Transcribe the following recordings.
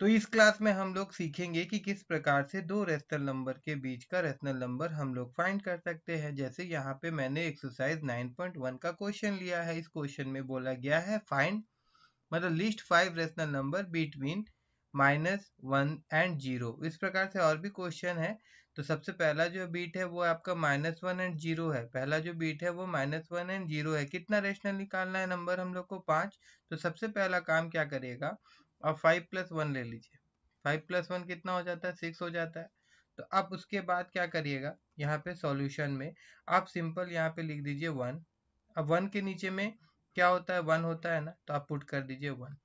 तो इस क्लास में हम लोग सीखेंगे कि किस प्रकार से दो रेस्टल नंबर के बीच का रेस्टल नंबर हम लोग फाइंड कर सकते हैं जैसे यहाँ पे मैंने एक्सरसाइज 9.1 का क्वेश्चन लिया है इस क्वेश्चन में बोला गया है फाइंड मतलब list five rational number between minus one and zero इस प्रकार से और भी क्वेश्चन है तो सबसे पहला जो बीट है वो आपका माइनस वन एंड जीरो है पहला जो बीट है वो माइनस वन एंड जीरो है कितना रेशनल निकालना है नंबर हम लोग को पांच तो सबसे पहला काम क्या करेगा और फाइव प्लस वन ले लीजिए फाइव प्लस वन कितना हो जाता है सिक्स हो जाता है तो अब उसके बाद क्या करिएगा यहाँ पे सॉल्यूशन में आप सिंपल यहाँ पे लिख दीजिए वन अब वन के नीचे में क्या होता है वन होता है ना तो आप पुट कर दीजिए वन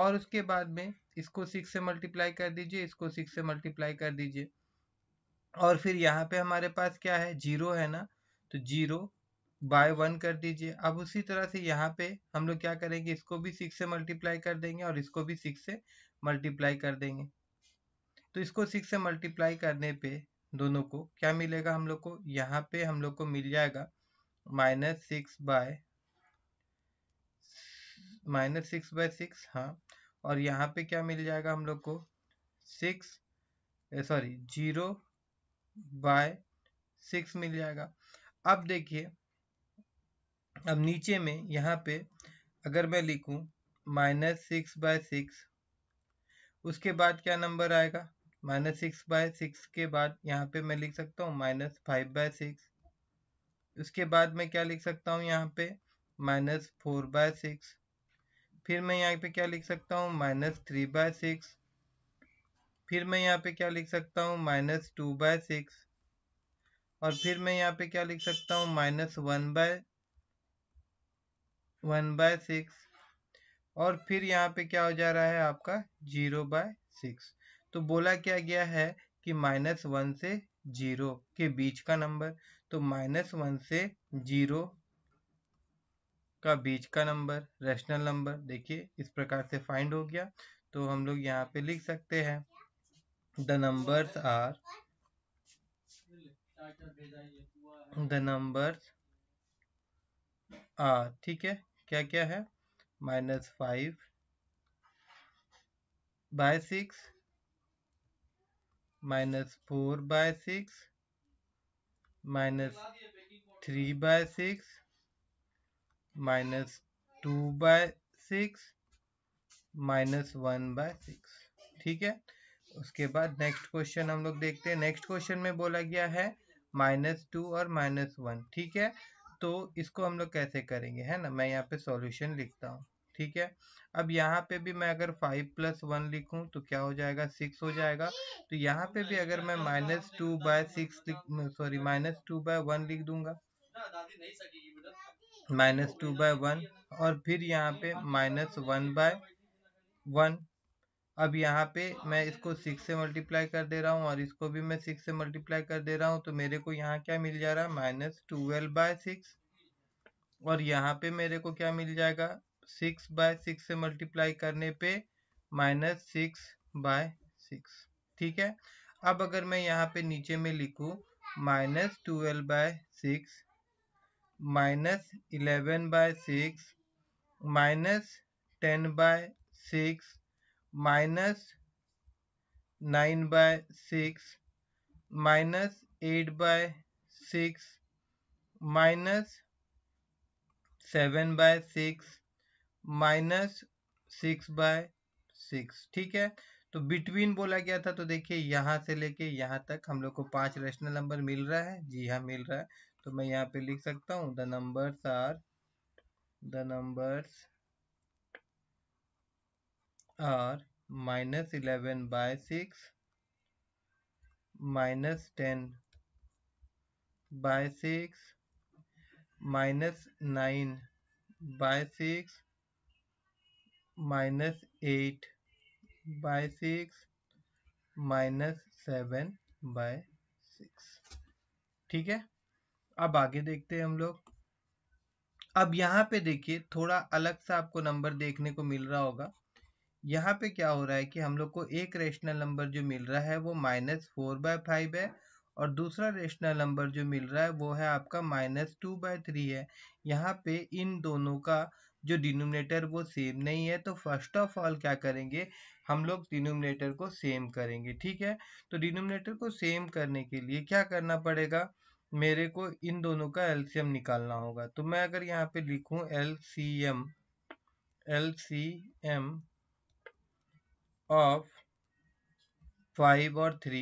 और उसके बाद में इसको सिक्स से मल्टीप्लाई कर दीजिए इसको सिक्स से मल्टीप्लाई कर दीजिए और फिर यहाँ पे हमारे पास क्या है जीरो है ना तो जीरो बाय वन कर दीजिए अब उसी तरह से यहाँ पे हम लोग क्या करेंगे इसको भी सिक्स से मल्टीप्लाई कर देंगे और इसको भी सिक्स से मल्टीप्लाई कर देंगे तो इसको सिक्स से मल्टीप्लाई करने पे दोनों को क्या मिलेगा हम लोग को यहाँ पे हम लोग को मिल जाएगा minus six by minus six by six हाँ और यहाँ पे क्या मिल जाएगा हम लोग को six sorry zero by six मिल जाएगा अब देखिए अब नीचे में यहाँ पे अगर मैं लिखूँ माइनस सिक्स बाय सिक्स उसके बाद क्या नंबर आएगा माइनस सिक्स बाय सिक्स के बाद यहाँ पे मैं लिख सकता हूँ माइनस फाइव बाय सिक्स उसके बाद मैं क्या लिख सकता हूँ यहाँ पे माइनस फोर बाय सिक्स फिर मैं यहाँ पे क्या लिख सकता हूँ माइनस थ्री बाय सिक्स फिर मैं यहाँ पे क्या लिख सकता हूँ माइनस टू बाय सिक्स और फिर मैं यहाँ पे क्या लिख सकता हूँ minus one by one by six और फिर यहाँ पे क्या हो जा रहा है आपका जीरो बाय सिक्स तो बोला क्या गया है कि माइनस वन से जीरो के बीच का नंबर तो माइनस वन से जीरो का बीच का नंबर रेशनल नंबर देखिए इस प्रकार से फाइंड हो गया तो हम लोग यहाँ पे लिख सकते हैं the numbers are the numbers are ठीक है क्या क्या है minus five by six minus four by six minus three by six minus two by six minus one by six ठीक है उसके बाद नेक्स्ट क्वेश्चन हम लोग देखते हैं नेक्स्ट क्वेश्चन में बोला गया है माइनस टू और माइनस वन ठीक है तो इसको हम लोग कैसे करेंगे है ना मैं यहाँ पे सॉल्यूशन लिखता हूँ ठीक है अब यहाँ पे भी मैं अगर फाइव प्लस वन लिखूँ तो क्या हो जाएगा सिक्स हो जाएगा तो यहाँ पे भी अगर मैं minus two by six sorry minus two by one लिख दूंगा माइनस टू बाय वन और फिर यहाँ पे माइनस वन बाय वन अब यहाँ पे मैं इसको सिक्स से मल्टीप्लाई कर दे रहा हूँ और इसको भी मैं सिक्स से मल्टीप्लाई कर दे रहा हूँ तो मेरे को यहाँ क्या मिल जा रहा है माइनस ट्वेल्व बाय सिक्स और यहाँ पे मेरे को क्या मिल जाएगा सिक्स बाय सिक्स से मल्टीप्लाई करने पे माइनस सिक्स बाय सिक्स ठीक है अब अगर मैं यहाँ पे नीचे में लिखूँ minus twelve by six minus eleven by six minus ten by six minus nine by six minus eight by six minus seven by six minus six by six ठीक है तो बिटवीन बोला गया था तो देखिए यहाँ से लेके यहाँ तक हम लोग को पांच रेशनल नंबर मिल रहा है जी हाँ मिल रहा है तो मैं यहाँ पे लिख सकता हूँ the numbers are the numbers are are minus 11 by 6 minus 10 by 6 minus 9 by 6 minus 8 by 6 minus seven by six ठीक है अब आगे देखते हैं हम लोग अब यहां पे देखिए थोड़ा अलग सा आपको नंबर देखने को मिल रहा होगा यहाँ पे क्या हो रहा है कि हम लोग को एक रेशनल नंबर जो मिल रहा है वो माइनस फोर बाय फाइव है और दूसरा रेशनल नंबर जो मिल रहा है वो है आपका माइनस टू बाय थ्री है यहाँ पे इन दोनों का जो डिनोमिनेटर वो सेम नहीं है तो फर्स्ट ऑफ ऑल क्या करेंगे हम लोग डिनोमिनेटर को सेम करेंगे ठीक है तो डिनोमिनेटर को सेम करने के लिए क्या करना पड़ेगा मेरे को इन दोनों का एल्सियम निकालना होगा तो मैं अगर यहाँ पे लिखूँ L C M L C M of five और थ्री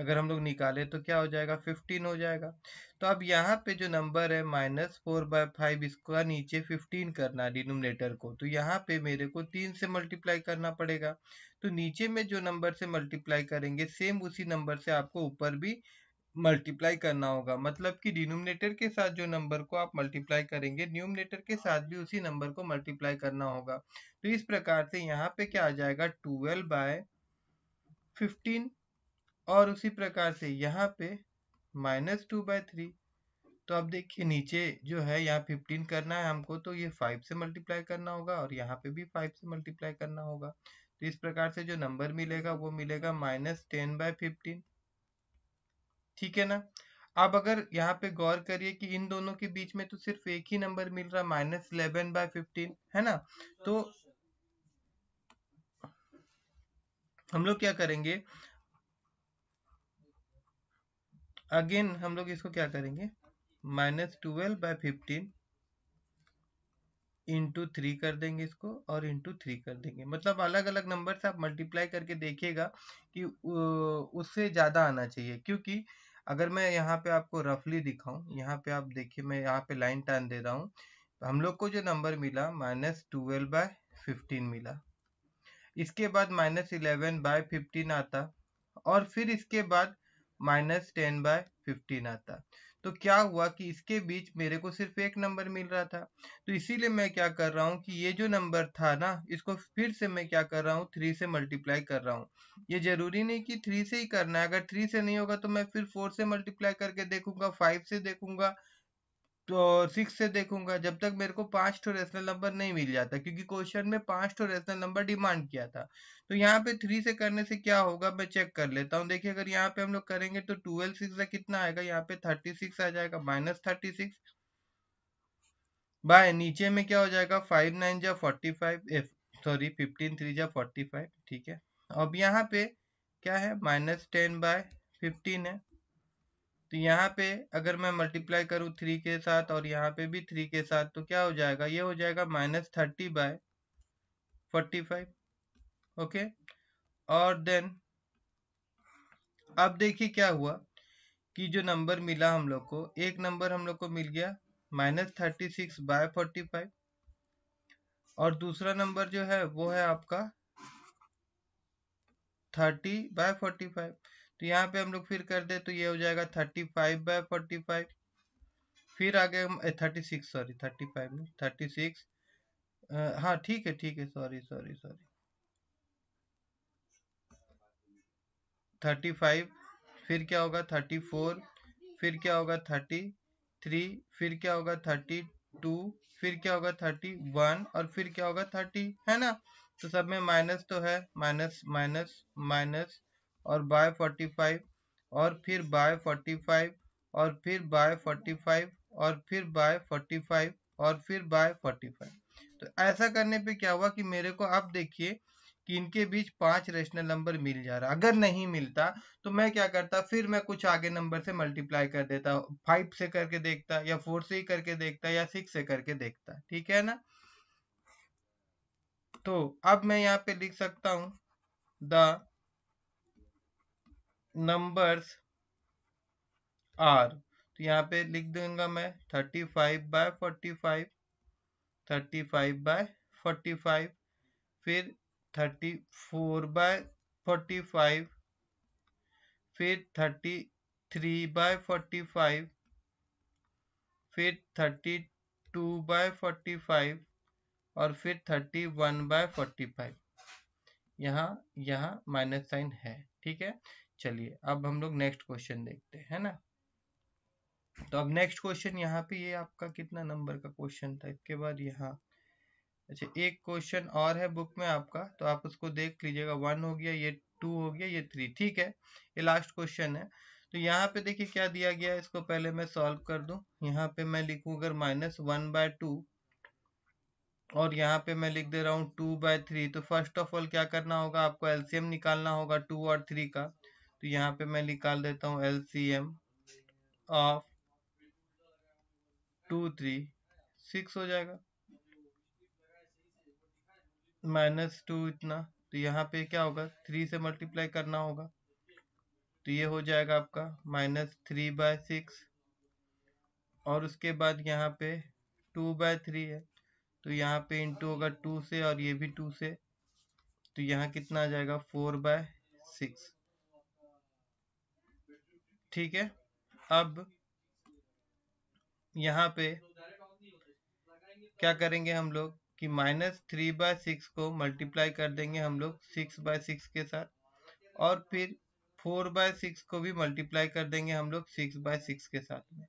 अगर हम लोग निकाले तो क्या हो जाएगा फिफ्टीन हो जाएगा तो अब यहाँ पे जो नंबर है माइनस फोर बाय फाइव इसका नीचे फिफ्टीन करना डिनोमिनेटर को तो यहाँ पे मेरे को तीन से मल्टीप्लाई करना पड़ेगा तो नीचे में जो नंबर से मल्टीप्लाई करेंगे सेम उसी नंबर से आपको ऊपर भी मल्टीप्लाई करना होगा मतलब कि डिनोमिनेटर के साथ जो नंबर को आप मल्टीप्लाई करेंगे न्यूमिनेटर के साथ भी उसी नंबर को मल्टीप्लाई करना होगा तो इस प्रकार से यहाँ पे क्या आ जाएगा ट्वेल्व बाय फिफ्टीन और उसी प्रकार से यहाँ पे माइनस टू बाय थ्री तो अब देखिए नीचे जो है यहाँ फिफ्टीन करना है हमको तो ये फाइव से मल्टीप्लाई करना होगा और यहाँ पे भी फाइव से मल्टीप्लाई करना होगा तो इस प्रकार से जो नंबर मिलेगा वो मिलेगा माइनस टेन बाय फिफ्टीन ठीक है ना आप अगर यहाँ पे गौर करिए कि इन दोनों के बीच में तो सिर्फ एक ही नंबर मिल रहा माइनस इलेवन बाय फिफ्टीन है ना तो हम लोग क्या करेंगे अगेन हम लोग इसको क्या करेंगे minus twelve by fifteen into three कर देंगे इसको और इंटू थ्री कर देंगे मतलब अलग अलग नंबर से आप मल्टीप्लाई करके देखिएगा कि उससे ज़्यादा आना चाहिए क्योंकि अगर मैं यहाँ पे आपको रफली दिखाऊं यहाँ पे आप देखिए मैं यहाँ पे लाइन टर्न दे रहा हूँ हम लोग को जो नंबर मिला माइनस ट्वेल्व बाय फिफ्टीन मिला इसके बाद माइनस इलेवन बाय फिफ्टीन आता और फिर इसके बाद माइनस टेन बाय फिफ्टीन आता तो क्या हुआ कि इसके बीच मेरे को सिर्फ एक नंबर मिल रहा था तो इसीलिए मैं क्या कर रहा हूँ कि ये जो नंबर था ना इसको फिर से मैं क्या कर रहा हूँ थ्री से मल्टीप्लाई कर रहा हूँ ये जरूरी नहीं कि थ्री से ही करना है अगर थ्री से नहीं होगा तो मैं फिर फोर से मल्टीप्लाई करके देखूंगा फाइव से देखूंगा सिक्स तो से देखूंगा जब तक मेरे को पांच टो रेशनल नंबर नहीं मिल जाता क्योंकि क्वेश्चन में पांच टो रेशनल नंबर डिमांड किया था तो यहाँ पे थ्री से करने से क्या होगा मैं चेक कर लेता हूँ देखिए अगर यहाँ पे हम लोग करेंगे तो ट्वेल्व सिक्स कितना आएगा यहाँ पे थर्टी सिक्स आ जाएगा माइनस थर्टी सिक्स बाय नीचे में क्या हो जाएगा फाइव नाइन जा forty five sorry fifteen three जा फोर्टी फाइव ठीक है अब यहाँ पे क्या है माइनस टेन बाय फिफ्टीन है तो यहाँ पे अगर मैं मल्टीप्लाई करूँ थ्री के साथ और यहाँ पे भी थ्री के साथ तो क्या हो जाएगा ये हो जाएगा minus thirty by forty five okay और देन अब देखिए क्या हुआ कि जो नंबर मिला हम लोग को एक नंबर हम लोग को मिल गया minus thirty six by forty five और दूसरा नंबर जो है वो है आपका थर्टी बाय फोर्टी फाइव तो यहाँ पे हम लोग फिर कर दे तो ये हो जाएगा thirty five by forty five फिर आगे हम thirty six sorry thirty five में थर्टी सिक्स हाँ ठीक है ठीक है sorry sorry sorry thirty five फिर क्या होगा थर्टी फोर फिर क्या होगा थर्टी थ्री फिर क्या होगा थर्टी टू फिर क्या होगा थर्टी वन और फिर क्या होगा थर्टी है ना तो सब में माइनस तो है माइनस माइनस माइनस और बाय 45 और फिर बाय 45 और फिर बाय 45 और फिर बाय 45 और फिर बाय 45 तो ऐसा करने पे क्या हुआ कि मेरे को अब देखिए कि इनके बीच पांच रेशनल नंबर मिल जा रहा अगर नहीं मिलता तो मैं क्या करता फिर मैं कुछ आगे नंबर से मल्टीप्लाई कर देता फाइव से करके देखता या फोर से ही करके देखता या सिक्स से करके देखता ठीक है ना तो अब मैं यहाँ पे लिख सकता हूं द नंबर्स आर तो यहाँ पे लिख दूंगा मैं thirty five by forty five thirty five by forty five फिर thirty four by forty five फिर thirty three by forty five फिर thirty two by forty five और फिर thirty one by forty five यहाँ यहाँ माइनस साइन है ठीक है चलिए अब हम लोग नेक्स्ट क्वेश्चन देखते हैं ना तो अब नेक्स्ट क्वेश्चन यहाँ पे ये आपका कितना नंबर का क्वेश्चन था इसके बाद यहाँ अच्छा एक क्वेश्चन और है बुक में आपका तो आप उसको देख लीजिएगा वन हो गया ये टू हो गया ये थ्री ठीक है ये लास्ट क्वेश्चन है तो यहाँ पे देखिए क्या दिया गया है इसको पहले मैं सॉल्व कर दू यहाँ पे मैं लिखू अगर माइनस वन बाय टू और यहाँ पे मैं लिख दे रहा हूँ टू बाय थ्री तो फर्स्ट ऑफ ऑल क्या करना होगा आपको एल्सियम निकालना होगा टू और थ्री का तो यहाँ पे मैं निकाल देता हूँ L C M of two three six हो जाएगा माइनस टू इतना तो यहाँ पे क्या होगा थ्री से मल्टीप्लाई करना होगा तो ये हो जाएगा आपका माइनस थ्री बाय सिक्स और उसके बाद यहाँ पे टू बाय थ्री है तो यहाँ पे इंटू होगा टू से और ये भी टू से तो यहाँ कितना आ जाएगा फोर बाय सिक्स ठीक है अब यहाँ पे क्या करेंगे हम लोग कि माइनस थ्री बाय सिक्स को मल्टीप्लाई कर देंगे हम लोग सिक्स बाय सिक्स के साथ और फिर फोर बाय सिक्स को भी मल्टीप्लाई कर देंगे हम लोग सिक्स बाय सिक्स के साथ में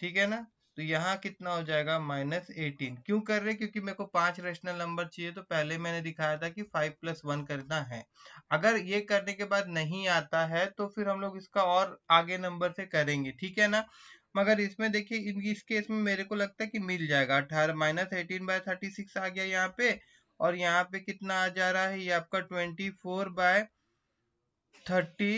ठीक है ना तो यहाँ कितना हो जाएगा माइनस एटीन क्यों कर रहे क्योंकि मेरे को पांच रेशनल नंबर चाहिए तो पहले मैंने दिखाया था कि फाइव प्लस वन करना है अगर ये करने के बाद नहीं आता है तो फिर हम लोग इसका और आगे नंबर से करेंगे ठीक है ना मगर इसमें देखिए इन इस केस में मेरे को लगता है कि मिल जाएगा अठारह minus eighteen by thirty six आ गया यहाँ पे और यहाँ पे कितना आ जा रहा है ये आपका twenty four by thirty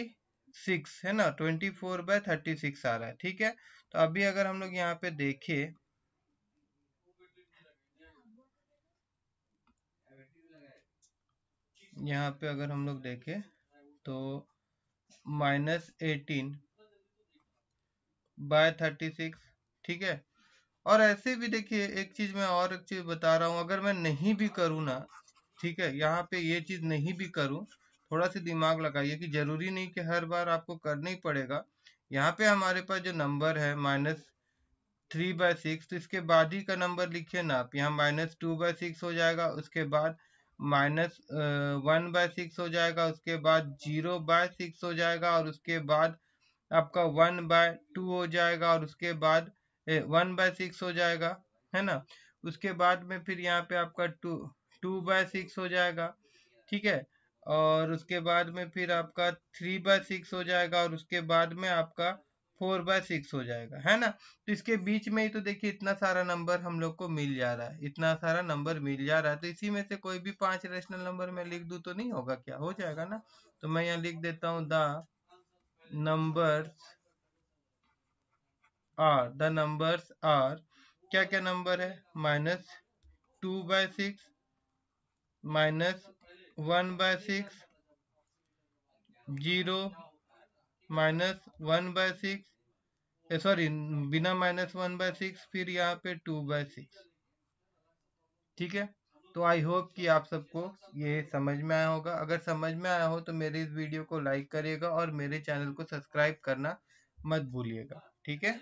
six है ना twenty four by thirty six आ रहा है ठीक है तो अभी अगर हम लोग यहाँ पे देखें यहाँ पे अगर हम लोग देखें तो minus eighteen by thirty six ठीक है और ऐसे भी देखिए एक चीज मैं और एक चीज बता रहा हूँ अगर मैं नहीं भी करूँ ना ठीक है यहाँ पे ये चीज नहीं भी करूँ थोड़ा सा दिमाग लगाइए कि जरूरी नहीं कि हर बार आपको करना ही पड़ेगा यहाँ पे हमारे पास जो नंबर है माइनस थ्री बाय सिक्स तो इसके बाद ही का नंबर लिखिए ना आप तो यहाँ माइनस टू बाय सिक्स हो जाएगा उसके बाद माइनस वन बाय सिक्स हो जाएगा उसके बाद जीरो बाय सिक्स हो जाएगा और उसके बाद आपका वन बाय टू हो जाएगा और उसके बाद वन बाय सिक्स हो जाएगा है ना उसके बाद में फिर यहाँ पे आपका टू टू बाय सिक्स हो जाएगा ठीक है और उसके बाद में फिर आपका थ्री बाय सिक्स हो जाएगा और उसके बाद में आपका फोर बाय सिक्स हो जाएगा है ना तो इसके बीच में ही तो देखिए इतना सारा नंबर हम लोग को मिल जा रहा है इतना सारा नंबर मिल जा रहा है तो इसी में से कोई भी पांच रेशनल नंबर में लिख दू तो नहीं होगा क्या हो जाएगा ना तो मैं यहाँ लिख देता हूँ the number are the numbers are क्या क्या नंबर है minus two by six minus one by six zero minus one by six sorry बिना माइनस वन बाय सिक्स फिर यहाँ पे टू बाय सिक्स ठीक है तो आई होप कि आप सबको ये समझ में आया होगा अगर समझ में आया हो तो मेरे इस वीडियो को लाइक करिएगा और मेरे चैनल को सब्सक्राइब करना मत भूलिएगा ठीक है